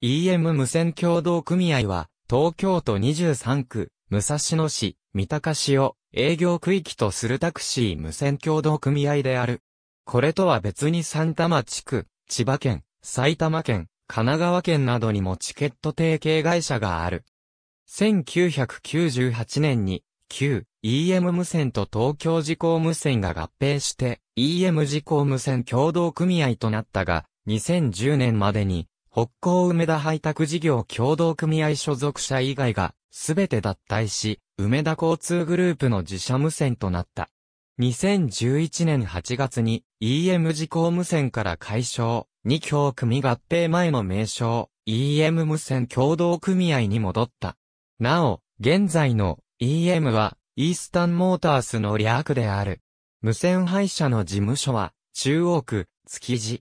EM 無線協同組合は、東京都23区、武蔵野市、三鷹市を営業区域とするタクシー無線協同組合である。これとは別に三多摩地区、千葉県、埼玉県、神奈川県などにもチケット提携会社がある。1998年に、旧 EM 無線と東京事項無線が合併して、EM 事項無線協同組合となったが、2010年までに北港梅田配達事業協同組合所属者以外が、すべて脱退し、梅田交通グループの自社無線となった。2011年8月に EM 事項無線から解消、2協組合併前の名称、EM 無線協同組合に戻った。なお、現在の EM はイースタンモータースの略である。無線配車の事務所は中央区、築地、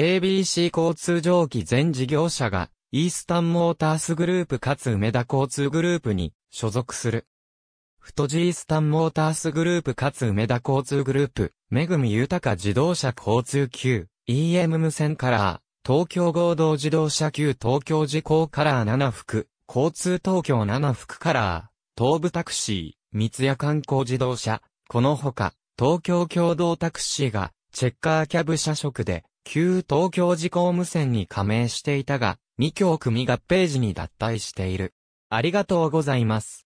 ABC 交通蒸気全事業者が、イースタンモータースグループかつ梅田交通グループに所属する。太字イースタンモータースグループかつ梅田交通グループ、めぐみ豊自動車交通級、EM 無線カラー、東京合同自動車級東京事項カラー7服、交通東京7服カラー、東武タクシー、三ツ谷観光自動車、このほか、東京共同タクシーが、チェッカーキャブ社食で、旧東京事項無線に加盟していたが、2協組合併時に脱退している。ありがとうございます。